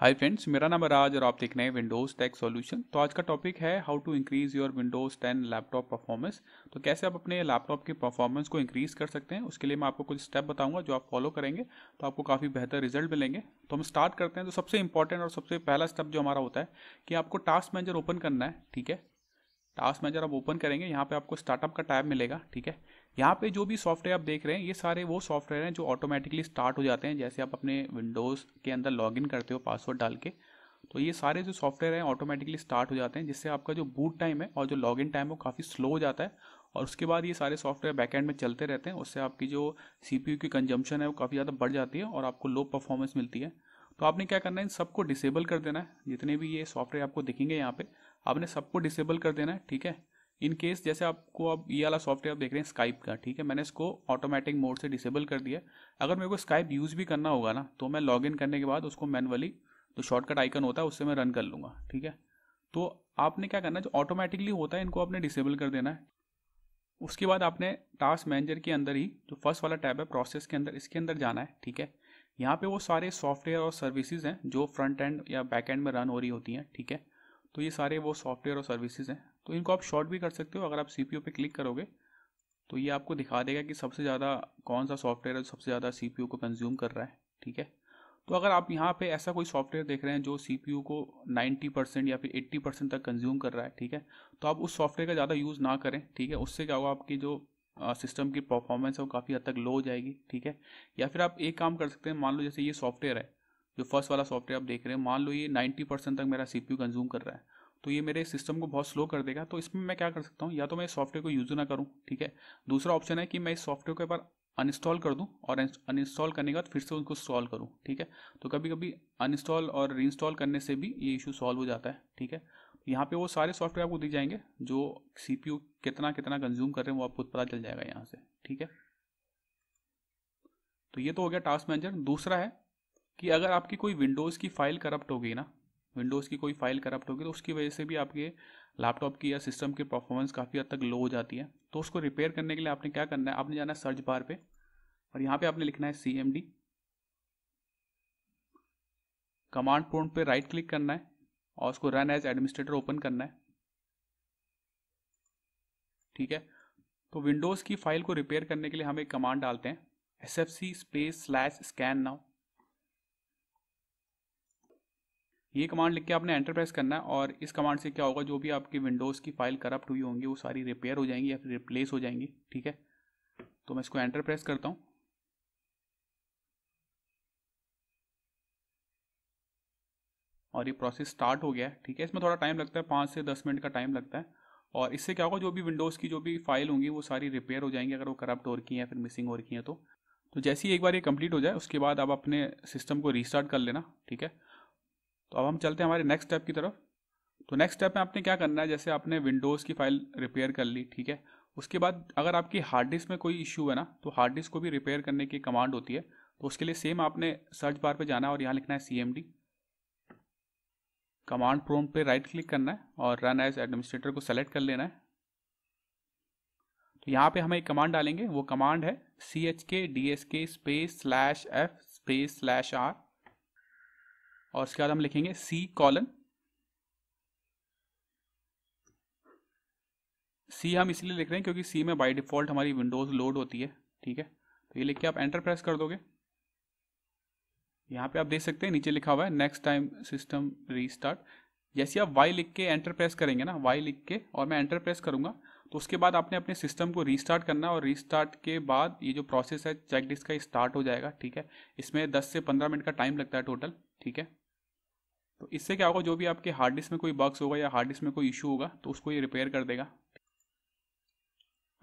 hi friends मेरा नाम राज और आप देख रहे हैं विंडोज़ टेक सॉल्यूशन तो आज का टॉपिक है how to increase your Windows 10 laptop performance तो कैसे आप अपने लैपटॉप की परफॉर्मेंस को इंक्रीज़ कर सकते हैं उसके लिए मैं आपको कुछ स्टेप बताऊंगा जो आप फॉलो करेंगे तो आपको काफ़ी बेहतर रिजल्ट मिलेंगे तो हम स्टार्ट करते हैं तो सबसे इंपॉर्टेंट और सबसे पहला स्टेप जो हमारा होता है कि आपको टास्क मैनेजर ओपन करना है ठीक है टास्क मैनेजर आप ओपन करेंगे यहाँ पे आपको स्टार्टअप का टाइप मिलेगा ठीक है यहाँ पे जो भी सॉफ्टवेयर आप देख रहे हैं ये सारे वो सॉफ्टवेयर हैं जो ऑटोमेटिकली स्टार्ट हो जाते हैं जैसे आप अपने विंडोज़ के अंदर लॉगिन करते हो पासवर्ड डाल के तो ये सारे जो सॉफ्टवेयर हैं ऑटोमेटिकली स्टार्ट हो जाते हैं जिससे आपका जो बूट टाइम है और जो लॉगिन टाइम है वो काफ़ी स्लो हो जाता है और उसके बाद ये सारे सॉफ्टवेयर बैकएंड में चलते रहते हैं उससे आपकी जो सी की कंजम्पशन है वो काफ़ी ज़्यादा बढ़ जाती है और आपको लो परफॉर्मेंस मिलती है तो आपने क्या करना है इन सबको डिसेबल कर देना है जितने भी ये सॉफ्टवेयर आपको दिखेंगे यहाँ पे आपने सबको डिसेबल कर देना है ठीक है इन केस जैसे आपको अब ये वाला सॉफ्टवेयर आप देख रहे हैं स्काइप का ठीक है मैंने इसको ऑटोमेटिक मोड से डिसेबल कर दिया अगर मेरे को स्काइप यूज़ भी करना होगा ना तो मैं लॉग इन करने के बाद उसको मैनुअली जो शॉर्टकट आइकन होता है उससे मैं रन कर लूँगा ठीक है तो आपने क्या करना है जो ऑटोमेटिकली होता है इनको आपने डिसेबल कर देना है उसके बाद आपने टास्क मैनेजर के अंदर ही जो फर्स्ट वाला टैब है प्रोसेस के अंदर इसके अंदर जाना है ठीक है यहाँ पे वो सारे सॉफ्टवेयर और सर्विसेज हैं जो फ्रंट एंड या बैक एंड में रन हो रही होती हैं ठीक है तो ये सारे वो सॉफ्टवेयर और सर्विसेज हैं तो इनको आप शॉर्ट भी कर सकते हो अगर आप सी पी पे क्लिक करोगे तो ये आपको दिखा देगा कि सबसे ज़्यादा कौन सा सॉफ्टवेयर है सबसे ज़्यादा सी को कंज्यूम कर रहा है ठीक है तो अगर आप यहाँ पे ऐसा कोई सॉफ्टवेयर देख रहे हैं जो सी को 90 परसेंट या फिर 80 परसेंट तक कंज्यूम कर रहा है ठीक है तो आप उस सॉफ्टवेयर का ज़्यादा यूज़ ना करें ठीक है उससे क्या होगा आपकी जो सिस्टम की परफॉर्मेंस है वो काफ़ी हद तक लो हो जाएगी ठीक है या फिर आप एक काम कर सकते हैं मान लो जैसे ये सॉफ्टवेयर है जो फर्स्ट वाला सॉफ्टवेयर आप देख रहे हैं मान लो ये 90 परसेंट तक मेरा सीपीयू कंज्यूम कर रहा है तो ये मेरे सिस्टम को बहुत स्लो कर देगा तो इसमें मैं क्या कर सकता हूँ या तो मैं इस सॉफ्टवेयर को यूज़ ना करूँ ठीक है दूसरा ऑप्शन है कि मैं इस सॉफ्टवेयर के ऊपर अनइंस्टॉल कर दूँ और अनइंस्टॉल करने के बाद फिर से उनको इंस्टॉल करूँ ठीक है तो कभी कभी अनइंस्टॉल और रीइंस्टॉल करने से भी ये इशू सॉल्व हो जाता है ठीक है यहाँ पे वो सारे सॉफ्टवेयर आपको दिख जाएंगे जो सीपीयू कितना कितना कंज्यूम कर रहे हैं वो आपको पता चल जाएगा यहाँ से ठीक है तो ये तो हो गया टास्क मैनेजर दूसरा है कि अगर आपकी कोई विंडोज़ की फाइल करप्ट हो गई ना विंडोज़ की कोई फाइल करप्ट होगी तो उसकी वजह से भी आपके लैपटॉप की या सिस्टम की परफॉर्मेंस काफ़ी हद तक लो हो जाती है तो उसको रिपेयर करने के लिए आपने क्या करना है आपने जाना है सर्च बार पे और यहाँ पे आपने लिखना है C M D command point पे राइट क्लिक करना है और उसको रन एज एडमिनिस्ट्रेटर ओपन करना है ठीक है तो विंडोज़ की फाइल को रिपेयर करने के लिए हम एक कमांड डालते हैं S F C space slash scan now ये कमांड लिख के आपने एंटर प्रेस करना है और इस कमांड से क्या होगा जो भी आपकी विंडोज़ की फाइल करप्ट हुई होंगी वो सारी रिपेयर हो जाएंगी या फिर रिप्लेस हो जाएंगी ठीक है तो मैं इसको एंटर प्रेस करता हूँ और ये प्रोसेस स्टार्ट हो गया है ठीक है इसमें थोड़ा टाइम लगता है पाँच से दस मिनट का टाइम लगता है और इससे क्या होगा जो भी विंडोज़ की जो भी फाइल होंगी वो सारी रिपेयर हो जाएंगी अगर वो करप्ट हो रखी हैं फिर मिसिंग हो रखी हैं तो तो जैसे ही एक बार ये कंप्लीट हो जाए उसके बाद आप अपने सिस्टम को रीस्टार्ट कर लेना ठीक है तो अब हम चलते हैं हमारे नेक्स्ट स्टेप की तरफ तो नेक्स्ट स्टेप में आपने क्या करना है जैसे आपने विंडोज़ की फाइल रिपेयर कर ली ठीक है उसके बाद अगर आपकी हार्ड डिस्क में कोई इशू है ना तो हार्ड डिस्क को भी रिपेयर करने की कमांड होती है तो उसके लिए सेम आपने सर्च बार पर जाना है और यहाँ लिखना है सी कमांड प्रोम पे राइट क्लिक करना है और रन एज एडमिनिस्ट्रेटर को सेलेक्ट कर लेना है तो यहाँ पे हम एक कमांड डालेंगे वो कमांड है C H K D S K space slash F space slash R और उसके बाद हम लिखेंगे सी कॉलन सी हम इसलिए लिख रहे हैं क्योंकि सी में बाय डिफॉल्ट हमारी विंडोज़ लोड होती है ठीक है तो ये लिख के आप एंटर प्रेस कर दोगे यहाँ पे आप देख सकते हैं नीचे लिखा हुआ है नेक्स्ट टाइम सिस्टम रीस्टार्ट जैसे आप वाई लिख के एंटर प्रेस करेंगे ना वाई लिख के और मैं एंटर प्रेस करूँगा तो उसके बाद आपने अपने सिस्टम को रीस्टार्ट करना और रीस्टार्ट के बाद ये जो प्रोसेस है चेक डिस्क का स्टार्ट हो जाएगा ठीक है इसमें 10 से 15 मिनट का टाइम लगता है टोटल ठीक है तो इससे क्या होगा जो भी आपके हार्ड डिस्क में कोई बग्स होगा या हार्ड डिस्क में कोई इशू होगा तो उसको ये रिपेयर कर देगा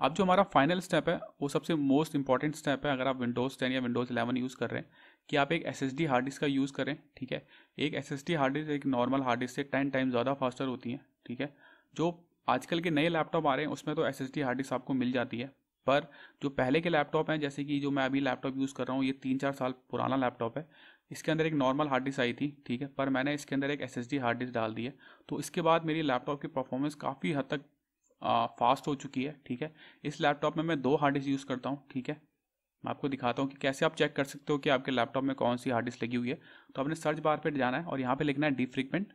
अब जो हमारा फाइनल स्टेप है वो सबसे मोस्ट इंपॉर्टेंट स्टेप है अगर आप विंडोज़ टेन या विंडोज़ इलेवन यूज़ कर रहे हैं कि आप एक एस हार्ड डिस्क का यूज़ करें ठीक है एक एस हार्ड डिस्क एक नॉर्मल हार्ड डिस्क से टेन टाइम ज़्यादा फास्टर होती हैं ठीक है जो आजकल के नए लैपटॉप आ रहे हैं उसमें तो एस हार्ड डिस्क आपको मिल जाती है पर जो पहले के लैपटॉप हैं जैसे कि जो मैं अभी लैपटॉप यूज़ कर रहा हूँ ये तीन चार साल पुराना लैपटॉप है इसके अंदर एक नॉर्मल हार्ड डिस्क आई थी ठीक है पर मैंने इसके अंदर एक एस हार्ड डिस्क डाल दी है तो इसके बाद मेरी लैपटॉप की परफॉर्मेंस काफ़ी हद तक फास्ट हो चुकी है ठीक है इस लैपटॉप में मैं दो हार्ड डिस्क यूज़ करता हूँ ठीक है मैं आपको दिखाता हूँ कि कैसे आप चेक कर सकते हो कि आपके लैपटॉप में कौन सी हार्ड डिस्क लगी हुई है तो आपने सर्च बार पर जाना है और यहाँ पर लिखना है फ्रिकमेंट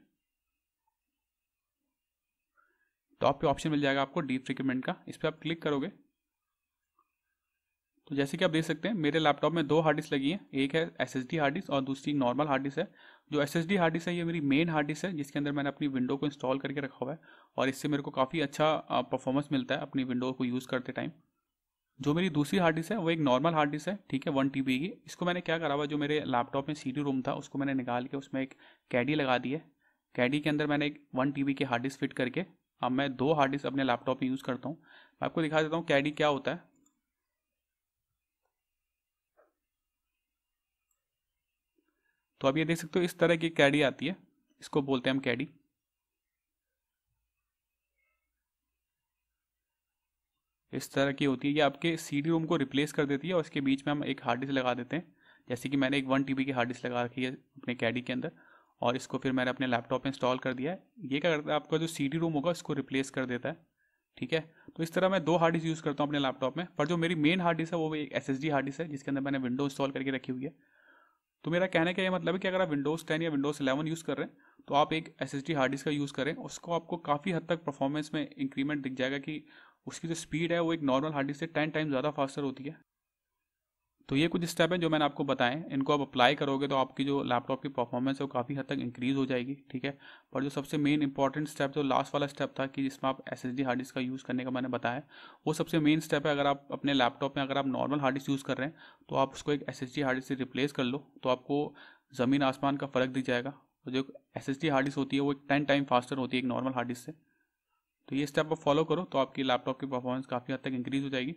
तो आप पे ऑप्शन मिल जाएगा आपको फ्रिकमेंट का इस पर आप क्लिक करोगे तो जैसे कि आप देख सकते हैं मेरे लैपटॉप में दो हार्ड डिस्क लगी हैं एक है एस एस हार्ड डिस्क और दूसरी नॉर्मल हार्ड डिस्क है जो एस एस हार्ड डिस्क है ये मेरी मेन हार्ड डिस्क है जिसके अंदर मैंने अपनी विंडो को इंस्टॉल करके रखा हुआ है और इससे मेरे को काफ़ी अच्छा परफॉर्मेंस मिलता है अपनी विंडो को यूज़ करते टाइम जो मेरी दूसरी हार्ड डिस्क है वो एक नॉर्मल हार्ड डिस्क है ठीक है वन टी की इसको मैंने क्या करा हुआ जो मेरे लैपटॉप में सी रूम था उसको मैंने निकाल के उसमें एक कैडी लगा दी है कैडी के अंदर मैंने एक वन टी की हार्ड डिस्क फिट करके अब मैं दो हार्ड डिस्क अपने लैपटॉप में यूज़ करता हूँ मैं आपको दिखा देता हूँ कैडी क्या होता है तो आप ये देख सकते हो इस तरह की कैडी आती है इसको बोलते हैं हम कैडी इस तरह की होती है ये आपके सी डी रोम को रिप्लेस कर देती है और इसके बीच में हम एक हार्ड डिस्क लगा देते हैं जैसे कि मैंने एक वन टी बी की हार्ड डिस्क लगा रखी है अपने कैडी के अंदर और इसको फिर मैंने अपने लैपटॉप पे इंस्टॉल कर दिया है ये क्या करता है आपका जो सी डी रोम होगा इसको रिप्लेस कर देता है ठीक है तो इस तरह मैं दो हार्ड डिस्क यूज़ करता हूँ अपने लैपटॉप में पर जो मेरी मेन हार्ड डिस्क है वो एक S S D hard disk है जिसके अंदर मैंने विंडो इंस्टॉल करके रखी हुई है तो मेरा कहने का ये मतलब है कि अगर आप विंडोज़ टेन या विंडोज़ इलेवन यूज़ कर रहे हैं तो आप एक S S D hard disk का यूज़ करें उसको आपको काफ़ी हद तक परफॉर्मेंस में इंक्रीमेंट दिख जाएगा कि उसकी जो स्पीड है वो एक नॉर्मल हार्ड डिस्क से टेन टाइम ज़्यादा फास्टर होती है तो ये कुछ स्टेप हैं जो मैंने आपको बताएं इनको आप अप्लाई करोगे तो आपकी जो लैपटॉप की परफॉर्मेंस है वो काफ़ी हद तक इंक्रीज़ हो जाएगी ठीक है पर जो सबसे मेन इंपॉर्टेंट स्टेप जो लास्ट वाला स्टेप था कि जिसमें आप एस एस हार्ड डिस्क का यूज़ करने का मैंने बताया वो सबसे मेन स्टेप है अगर आप अपने लैपटॉप में अगर आप नॉर्मल हार्ड डिस्क यूज़ कर रहे हैं तो आप उसको एक एस एस हार्ड डिस्क से रिप्लेस कर लो तो आपको ज़मीन आसमान का फ़र्क दिख जाएगा जो एस एस हार्ड डिस्क होती है वो एक टेन टाइम फास्टर होती है एक नॉर्मल हार्ड डिस्क से तो ये स्टेप आप फॉलो करो तो आपकी लैपटॉप की परफॉर्मेंस काफ़ी हद तक इंक्रीज़ हो जाएगी